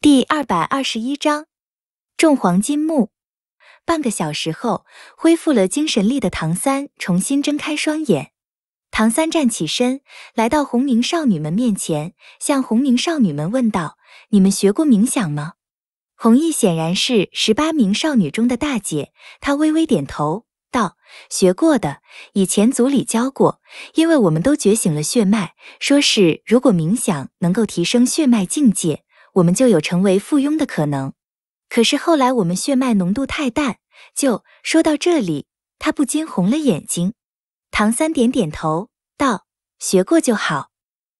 第二百二十一章种黄金木。半个小时后，恢复了精神力的唐三重新睁开双眼。唐三站起身，来到红明少女们面前，向红明少女们问道：“你们学过冥想吗？”红毅显然是十八名少女中的大姐，她微微点头道：“学过的，以前组里教过，因为我们都觉醒了血脉，说是如果冥想能够提升血脉境界。”我们就有成为附庸的可能，可是后来我们血脉浓度太淡。就说到这里，他不禁红了眼睛。唐三点点头，道：“学过就好。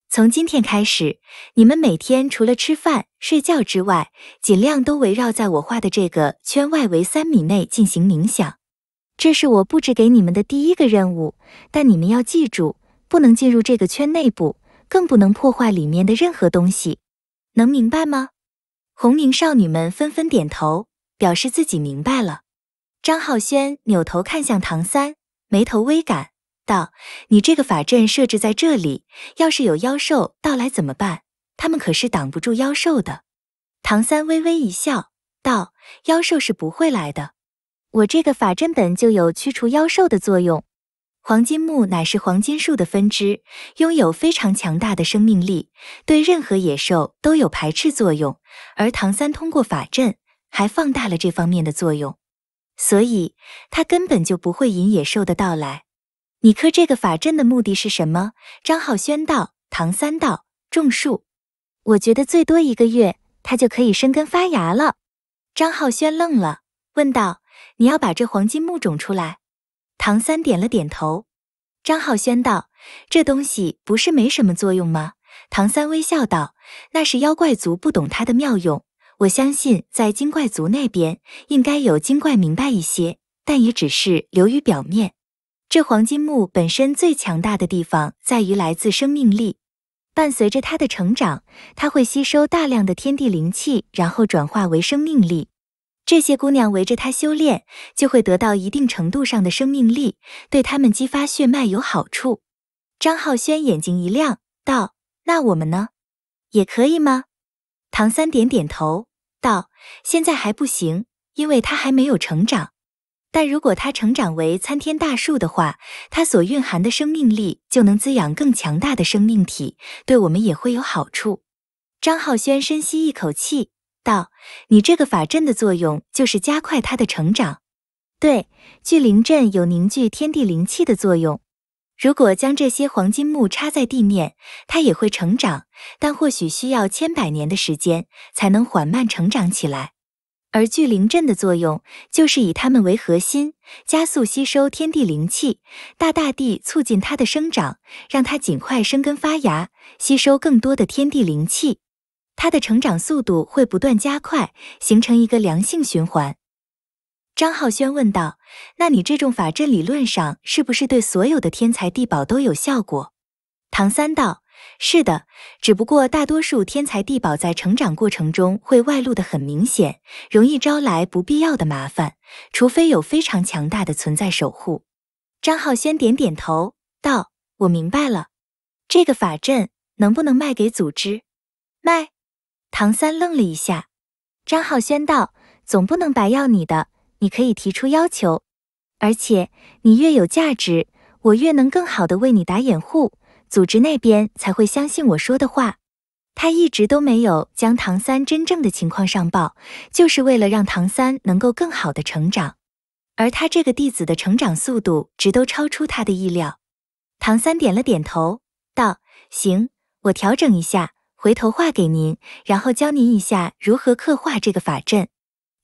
从今天开始，你们每天除了吃饭、睡觉之外，尽量都围绕在我画的这个圈外围三米内进行冥想。这是我布置给你们的第一个任务。但你们要记住，不能进入这个圈内部，更不能破坏里面的任何东西。”能明白吗？红明少女们纷纷点头，表示自己明白了。张浩轩扭头看向唐三，眉头微感，道：“你这个法阵设置在这里，要是有妖兽到来怎么办？他们可是挡不住妖兽的。”唐三微微一笑，道：“妖兽是不会来的，我这个法阵本就有驱除妖兽的作用。”黄金木乃是黄金树的分支，拥有非常强大的生命力，对任何野兽都有排斥作用。而唐三通过法阵还放大了这方面的作用，所以他根本就不会引野兽的到来。你刻这个法阵的目的是什么？张浩轩道。唐三道：种树。我觉得最多一个月，它就可以生根发芽了。张浩轩愣了，问道：你要把这黄金木种出来？唐三点了点头，张浩轩道：“这东西不是没什么作用吗？”唐三微笑道：“那是妖怪族不懂它的妙用，我相信在精怪族那边应该有精怪明白一些，但也只是流于表面。这黄金木本身最强大的地方在于来自生命力，伴随着它的成长，它会吸收大量的天地灵气，然后转化为生命力。”这些姑娘围着他修炼，就会得到一定程度上的生命力，对他们激发血脉有好处。张浩轩眼睛一亮，道：“那我们呢，也可以吗？”唐三点点头，道：“现在还不行，因为他还没有成长。但如果他成长为参天大树的话，他所蕴含的生命力就能滋养更强大的生命体，对我们也会有好处。”张浩轩深吸一口气。道，你这个法阵的作用就是加快它的成长。对，聚灵阵有凝聚天地灵气的作用。如果将这些黄金木插在地面，它也会成长，但或许需要千百年的时间才能缓慢成长起来。而聚灵阵的作用就是以它们为核心，加速吸收天地灵气，大大地促进它的生长，让它尽快生根发芽，吸收更多的天地灵气。它的成长速度会不断加快，形成一个良性循环。张浩轩问道：“那你这种法阵理论上是不是对所有的天才地宝都有效果？”唐三道：“是的，只不过大多数天才地宝在成长过程中会外露的很明显，容易招来不必要的麻烦，除非有非常强大的存在守护。”张浩轩点点头道：“我明白了，这个法阵能不能卖给组织？”卖。唐三愣了一下，张浩轩道：“总不能白要你的，你可以提出要求。而且你越有价值，我越能更好的为你打掩护，组织那边才会相信我说的话。他一直都没有将唐三真正的情况上报，就是为了让唐三能够更好的成长。而他这个弟子的成长速度，直都超出他的意料。”唐三点了点头，道：“行，我调整一下。”回头画给您，然后教您一下如何刻画这个法阵。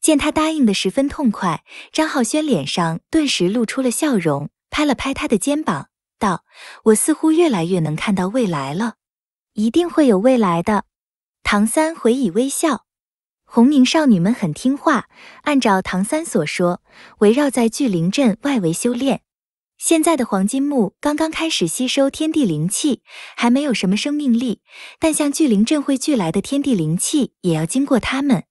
见他答应的十分痛快，张浩轩脸上顿时露出了笑容，拍了拍他的肩膀，道：“我似乎越来越能看到未来了，一定会有未来的。”唐三回以微笑。红名少女们很听话，按照唐三所说，围绕在聚灵阵外围修炼。现在的黄金木刚刚开始吸收天地灵气，还没有什么生命力。但像巨灵镇汇聚来的天地灵气，也要经过它们。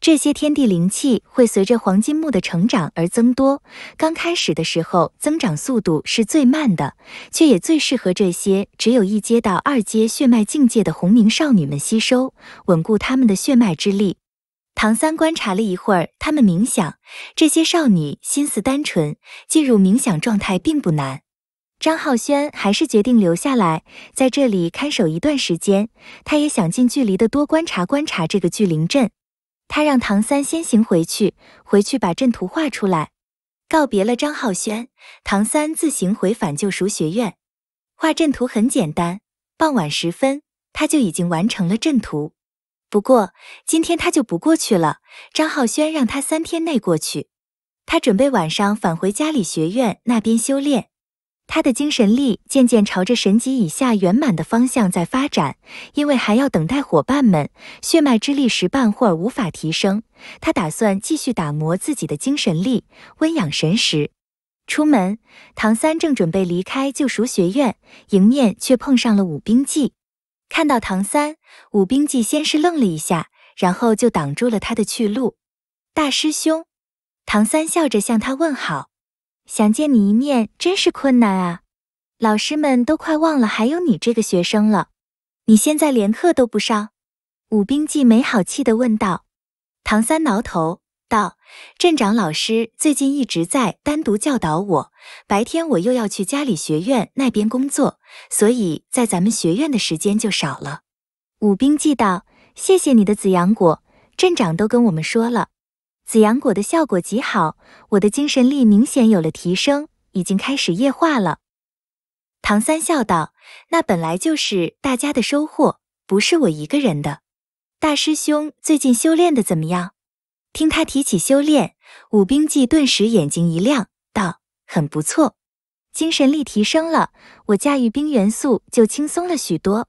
这些天地灵气会随着黄金木的成长而增多。刚开始的时候，增长速度是最慢的，却也最适合这些只有一阶到二阶血脉境界的红名少女们吸收，稳固他们的血脉之力。唐三观察了一会儿，他们冥想，这些少女心思单纯，进入冥想状态并不难。张浩轩还是决定留下来，在这里看守一段时间。他也想近距离的多观察观察这个聚灵阵。他让唐三先行回去，回去把阵图画出来。告别了张浩轩，唐三自行回返救赎学院。画阵图很简单，傍晚时分他就已经完成了阵图。不过今天他就不过去了。张浩轩让他三天内过去。他准备晚上返回家里学院那边修炼。他的精神力渐渐朝着神级以下圆满的方向在发展，因为还要等待伙伴们血脉之力时半会儿无法提升。他打算继续打磨自己的精神力，温养神识。出门，唐三正准备离开救赎学院，迎面却碰上了武冰纪。看到唐三，武冰纪先是愣了一下，然后就挡住了他的去路。大师兄，唐三笑着向他问好。想见你一面真是困难啊，老师们都快忘了还有你这个学生了。你现在连课都不上？武冰纪没好气的问道。唐三挠头。道：“镇长老师最近一直在单独教导我，白天我又要去家里学院那边工作，所以在咱们学院的时间就少了。”武冰记道：“谢谢你的紫阳果，镇长都跟我们说了，紫阳果的效果极好，我的精神力明显有了提升，已经开始液化了。”唐三笑道：“那本来就是大家的收获，不是我一个人的。大师兄最近修炼的怎么样？”听他提起修炼武冰纪，顿时眼睛一亮，道：“很不错，精神力提升了，我驾驭冰元素就轻松了许多。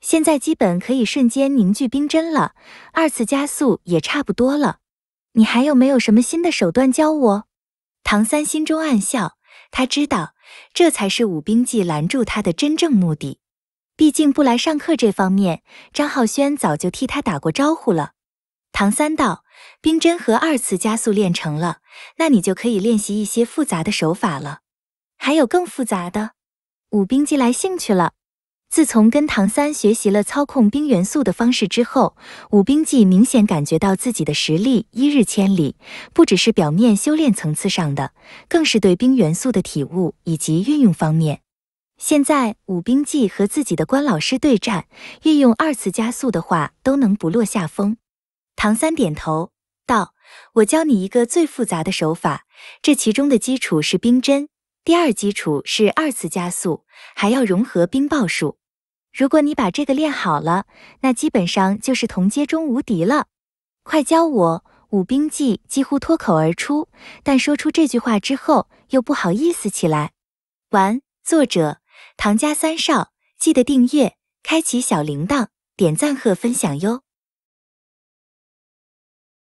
现在基本可以瞬间凝聚冰针了，二次加速也差不多了。你还有没有什么新的手段教我？”唐三心中暗笑，他知道这才是武冰纪拦住他的真正目的。毕竟不来上课这方面，张浩轩早就替他打过招呼了。唐三道冰针和二次加速练成了，那你就可以练习一些复杂的手法了。还有更复杂的？武冰纪来兴趣了。自从跟唐三学习了操控冰元素的方式之后，武冰纪明显感觉到自己的实力一日千里，不只是表面修炼层次上的，更是对冰元素的体悟以及运用方面。现在武冰纪和自己的关老师对战，运用二次加速的话，都能不落下风。唐三点头道：“我教你一个最复杂的手法，这其中的基础是冰针，第二基础是二次加速，还要融合冰爆术。如果你把这个练好了，那基本上就是同阶中无敌了。快教我！”武冰纪几乎脱口而出，但说出这句话之后又不好意思起来。完。作者：唐家三少，记得订阅、开启小铃铛、点赞和分享哟。